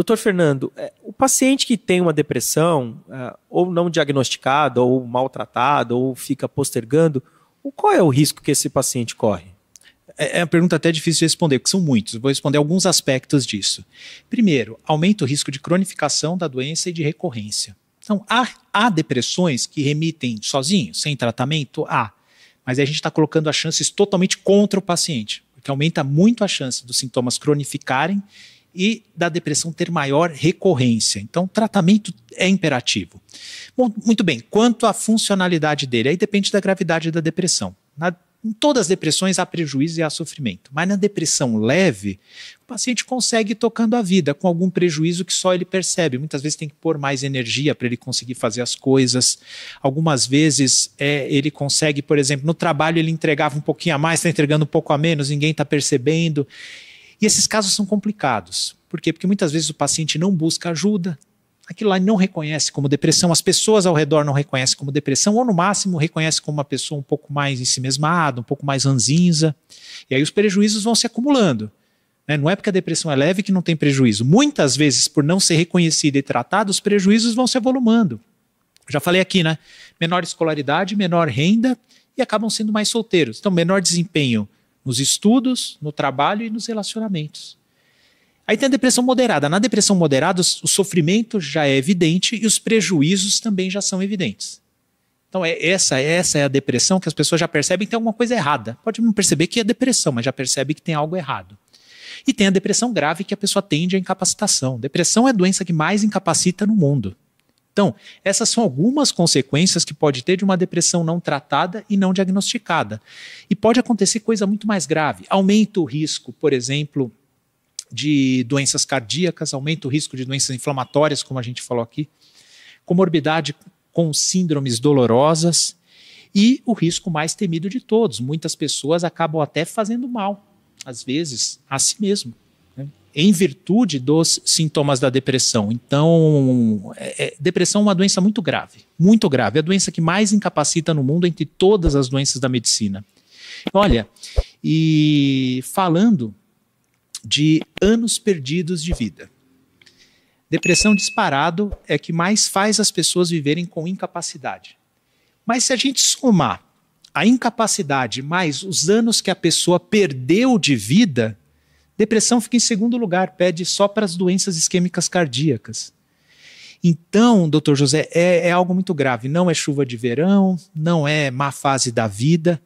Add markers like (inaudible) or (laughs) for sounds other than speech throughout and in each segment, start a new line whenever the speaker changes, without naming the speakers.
Doutor Fernando, é, o paciente que tem uma depressão, é, ou não diagnosticado, ou maltratada, ou fica postergando, qual é o risco que esse paciente corre?
É, é uma pergunta até difícil de responder, porque são muitos. Vou responder alguns aspectos disso. Primeiro, aumenta o risco de cronificação da doença e de recorrência. Então, há, há depressões que remitem sozinhos, sem tratamento? Há. Mas aí a gente está colocando as chances totalmente contra o paciente, porque aumenta muito a chance dos sintomas cronificarem e da depressão ter maior recorrência. Então, tratamento é imperativo. Bom, muito bem, quanto à funcionalidade dele, aí depende da gravidade da depressão. Na, em todas as depressões há prejuízo e há sofrimento, mas na depressão leve, o paciente consegue ir tocando a vida com algum prejuízo que só ele percebe. Muitas vezes tem que pôr mais energia para ele conseguir fazer as coisas. Algumas vezes é, ele consegue, por exemplo, no trabalho ele entregava um pouquinho a mais, está entregando um pouco a menos, ninguém está percebendo. E esses casos são complicados. Por quê? Porque muitas vezes o paciente não busca ajuda, aquilo lá não reconhece como depressão, as pessoas ao redor não reconhecem como depressão, ou no máximo reconhece como uma pessoa um pouco mais em si mesmada, um pouco mais ranzinza. E aí os prejuízos vão se acumulando. Né? Não é porque a depressão é leve que não tem prejuízo. Muitas vezes, por não ser reconhecida e tratada, os prejuízos vão se avolumando. Já falei aqui, né? Menor escolaridade, menor renda e acabam sendo mais solteiros. Então, menor desempenho nos estudos, no trabalho e nos relacionamentos. Aí tem a depressão moderada. Na depressão moderada, o sofrimento já é evidente e os prejuízos também já são evidentes. Então, é, essa, essa é a depressão que as pessoas já percebem que tem alguma coisa errada. Pode não perceber que é depressão, mas já percebe que tem algo errado. E tem a depressão grave que a pessoa tende à incapacitação. Depressão é a doença que mais incapacita no mundo. Então, essas são algumas consequências que pode ter de uma depressão não tratada e não diagnosticada. E pode acontecer coisa muito mais grave. Aumenta o risco, por exemplo, de doenças cardíacas, aumenta o risco de doenças inflamatórias, como a gente falou aqui, comorbidade com síndromes dolorosas e o risco mais temido de todos. Muitas pessoas acabam até fazendo mal, às vezes, a si mesmo em virtude dos sintomas da depressão. Então, é, é, depressão é uma doença muito grave, muito grave. É a doença que mais incapacita no mundo entre todas as doenças da medicina. Olha, e falando de anos perdidos de vida. Depressão disparado é que mais faz as pessoas viverem com incapacidade. Mas se a gente somar a incapacidade mais os anos que a pessoa perdeu de vida, Depressão fica em segundo lugar, pede só para as doenças isquêmicas cardíacas. Então, doutor José, é, é, algo muito grave. Não é chuva de verão, não é má fase da vida.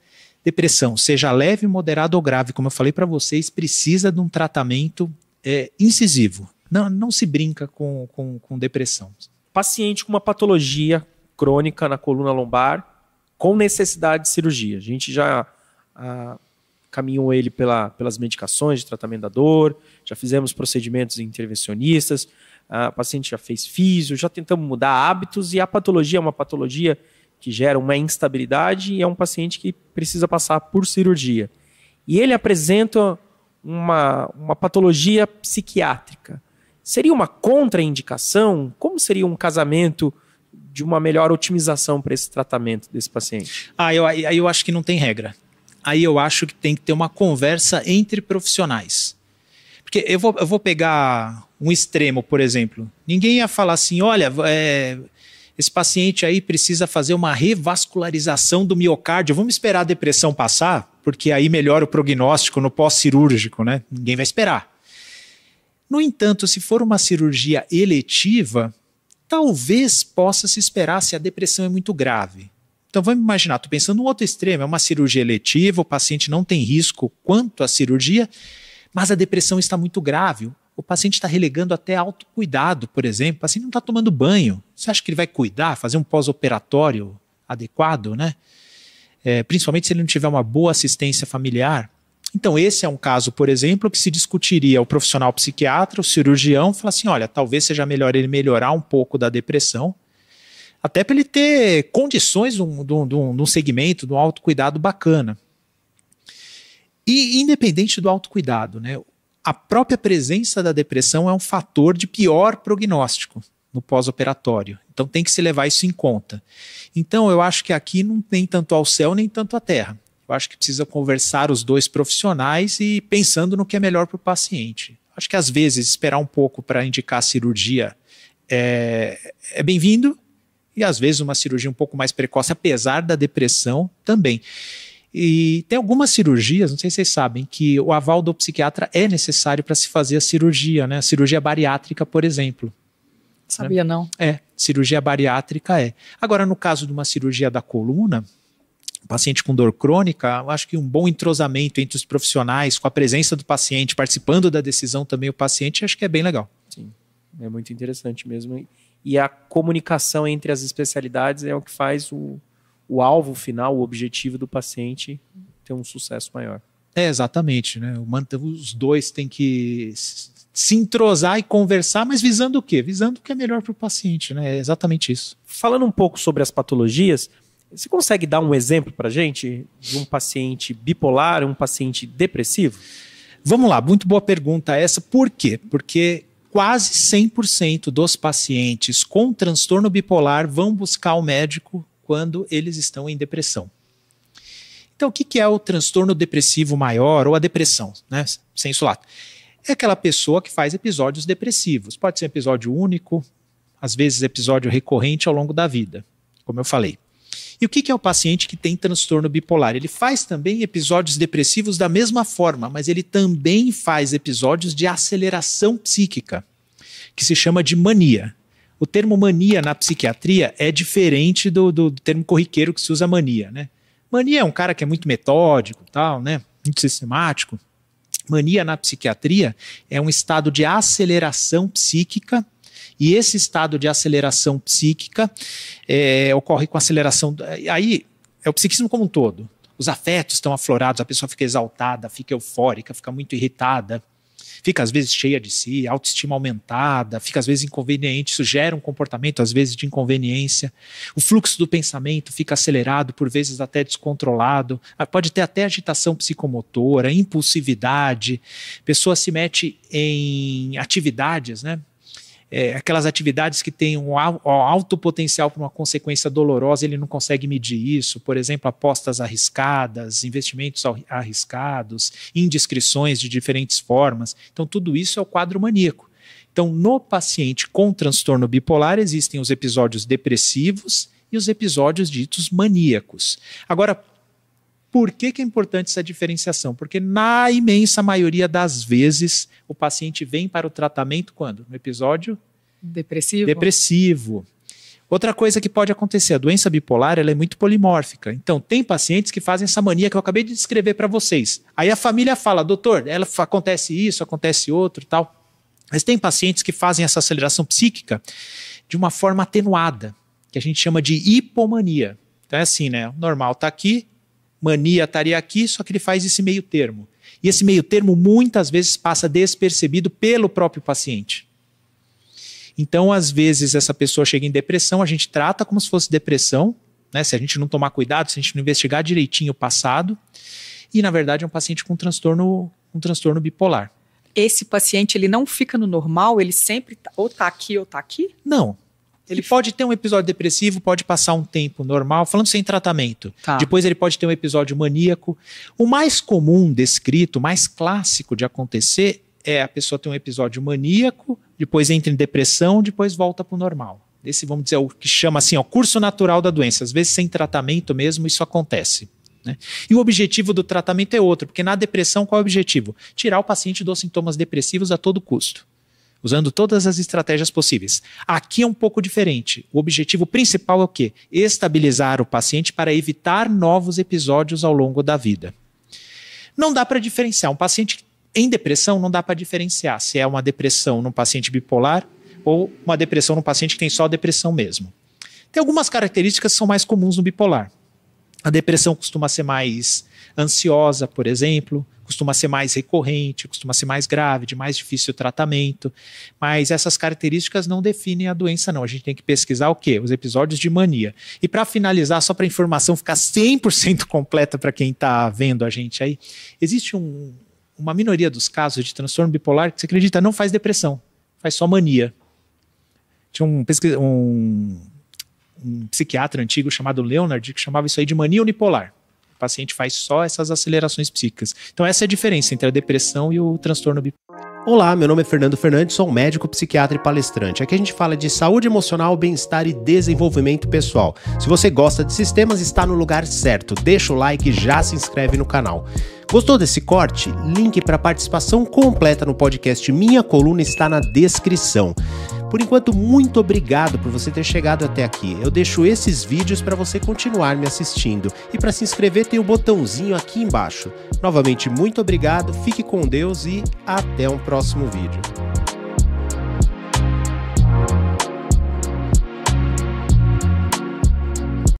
Depressão, seja leve, moderada ou grave, como eu falei para vocês, precisa de um tratamento é, incisivo. Não, não se brinca com,
com, com depressão. Paciente com uma patologia crônica na coluna lombar, com necessidade de cirurgia. A gente já ah, caminhou ele pela, pelas medicações de tratamento da dor, já fizemos procedimentos intervencionistas, a paciente já fez físio, já tentamos mudar hábitos e a patologia é uma patologia que gera uma instabilidade e é um paciente que precisa passar por cirurgia. E ele apresenta uma, uma patologia psiquiátrica. Seria uma contraindicação? Como seria um casamento de uma melhor otimização para esse tratamento desse paciente?
Ah, eu, eu acho que não tem regra aí eu acho que tem que ter uma conversa entre profissionais. Porque eu vou, eu vou pegar um extremo, por exemplo. Ninguém ia falar assim: olha, é, esse paciente aí precisa fazer uma revascularização do miocárdio. Vamos esperar a depressão passar, porque aí melhora o prognóstico no pós-cirúrgico, né? Ninguém vai esperar. No entanto, se for uma cirurgia eletiva, talvez possa se esperar se a depressão é muito grave. Então vamos imaginar, estou pensando no outro extremo, é uma cirurgia eletiva, o paciente não tem risco quanto à cirurgia, mas a depressão está muito grave. O paciente está relegando até autocuidado, por exemplo. O paciente não está tomando banho. Você acha que ele vai cuidar, fazer um pós-operatório adequado, né? É, principalmente se ele não tiver uma boa assistência familiar. Então, esse é um caso, por exemplo, que se discutiria o profissional psiquiatra, o cirurgião, falar assim: olha, talvez seja melhor ele melhorar um pouco da depressão, até para ele ter condições de um, de um, de um segmento, de um autocuidado bacana. E independente do autocuidado, né, a própria presença da depressão é um fator de pior prognóstico no pós-operatório. Então tem que se levar isso em conta. Então eu acho que aqui não tem tanto ao céu nem tanto à terra. Eu acho que precisa conversar os dois profissionais e pensando no que é melhor para o paciente. Acho que às vezes esperar um pouco para indicar a cirurgia é, é bem-vindo, e às vezes uma cirurgia um pouco mais precoce, apesar da depressão também. E tem algumas cirurgias, não sei se vocês sabem, que o aval do psiquiatra é necessário para se fazer a cirurgia, né? A cirurgia bariátrica, por exemplo. Sabia né? não? É, cirurgia bariátrica é. Agora, no caso de uma cirurgia da coluna, paciente com dor crônica, acho que um bom entrosamento entre os profissionais, com a presença do paciente, participando da decisão também o paciente, acho que é bem legal.
Sim, é muito interessante mesmo e a comunicação entre as especialidades é o que faz o, o alvo final, o objetivo do paciente ter um sucesso maior.
É, exatamente, né? Os dois têm que se entrosar e conversar,
mas visando o quê? Visando o que é melhor para o paciente, né? É exatamente isso. Falando um pouco sobre as patologias, você consegue dar um exemplo para gente de um paciente bipolar, um paciente depressivo? Vamos lá, muito boa pergunta essa. Por quê? Porque quase
100% dos pacientes com transtorno bipolar vão buscar o médico quando eles estão em depressão. Então, o que, é o transtorno depressivo maior ou a depressão, né? Sem lato? É aquela pessoa que faz episódios depressivos. Pode ser episódio único, às vezes episódio recorrente ao longo da vida, como eu falei. E o que, é o paciente que tem transtorno bipolar? Ele faz também episódios depressivos da mesma forma, mas ele também faz episódios de aceleração psíquica, que se chama de mania. O termo mania na psiquiatria é diferente do, do, do termo corriqueiro que se usa mania, né? Mania é um cara que é muito metódico, tal, né? Muito sistemático. Mania na psiquiatria é um estado de aceleração psíquica e esse estado de aceleração psíquica é, ocorre com aceleração. É, aí é o psiquismo como um todo. Os afetos estão aflorados, a pessoa fica exaltada, fica eufórica, fica muito irritada, fica às vezes cheia de si, autoestima aumentada, fica às vezes inconveniente, isso gera um comportamento às vezes de inconveniência. O fluxo do pensamento fica acelerado, por vezes até descontrolado, ah, pode ter até agitação psicomotora, impulsividade. Pessoa se mete em atividades, né? é, aquelas atividades que têm um alto potencial para uma consequência dolorosa, ele não consegue medir isso, por exemplo, apostas arriscadas, investimentos arriscados, indiscrições de diferentes formas. Então, tudo isso é o quadro maníaco. Então, no paciente com transtorno bipolar, existem os episódios depressivos e os episódios ditos maníacos. Agora, por que, que é importante essa diferenciação? Porque na imensa maioria das vezes o paciente vem para o tratamento quando? No episódio depressivo. Depressivo. Outra coisa que pode acontecer, a doença bipolar ela é muito polimórfica. Então, tem pacientes que fazem essa mania que eu acabei de descrever para vocês. Aí a família fala, doutor, ela acontece isso, acontece outro tal. Mas tem pacientes que fazem essa aceleração psíquica de uma forma atenuada, que a gente chama de hipomania. Então é assim, né? O normal está aqui, mania estaria aqui, só que ele faz esse meio termo. E esse meio termo muitas vezes passa despercebido pelo próprio paciente. Então, às vezes, essa pessoa chega em depressão, a gente trata como se fosse depressão, né? Se a gente não tomar cuidado, se a gente não investigar direitinho o passado, e na verdade é um paciente com transtorno, um transtorno bipolar.
Esse paciente ele não fica no normal, ele sempre tá, ou tá aqui ou tá aqui?
Não, ele pode ter um episódio depressivo, pode passar um tempo normal, falando sem tratamento. Tá. Depois ele pode ter um episódio maníaco. O mais comum descrito, mais clássico de acontecer, é a pessoa ter um episódio maníaco, depois entra em depressão, depois volta para o normal. Esse, vamos dizer, é o que chama assim, o curso natural da doença. Às vezes, sem tratamento mesmo, isso acontece. Né? E o objetivo do tratamento é outro, porque na depressão, qual é o objetivo? Tirar o paciente dos sintomas depressivos a todo custo usando todas as estratégias possíveis. Aqui é um pouco diferente. O objetivo principal é o quê? Estabilizar o paciente para evitar novos episódios ao longo da vida. Não dá para diferenciar. Um paciente em depressão não dá para diferenciar se é uma depressão num paciente bipolar ou uma depressão num paciente que tem só depressão mesmo. Tem algumas características que são mais comuns no bipolar. A depressão costuma ser mais ansiosa, por exemplo, costuma ser mais recorrente, costuma ser mais grave, de mais difícil o tratamento. Mas essas características não definem a doença, não. A gente tem que pesquisar o quê? Os episódios de mania. E para finalizar, só para a informação ficar 100% (laughs) completa para quem está vendo a gente aí, existe um, uma minoria dos casos de transtorno bipolar que você acredita não faz depressão, faz só mania. Tinha um, pesquisa, um um psiquiatra antigo chamado Leonard que chamava isso aí de mania unipolar. O paciente faz só essas acelerações psíquicas. Então essa é a diferença entre a depressão e o transtorno bipolar. Olá, meu nome é Fernando Fernandes, sou um médico, psiquiatra e palestrante. Aqui a gente fala de saúde emocional, bem-estar e desenvolvimento pessoal. Se você gosta de sistemas, está no lugar certo. Deixa o like e já se inscreve no canal. Gostou desse corte? Link para participação completa no podcast Minha Coluna está na descrição. Por enquanto, muito obrigado por você ter chegado até aqui. Eu deixo esses vídeos para você continuar me assistindo. E para se inscrever, tem o um botãozinho aqui embaixo. Novamente, muito obrigado, fique com Deus e até um próximo vídeo.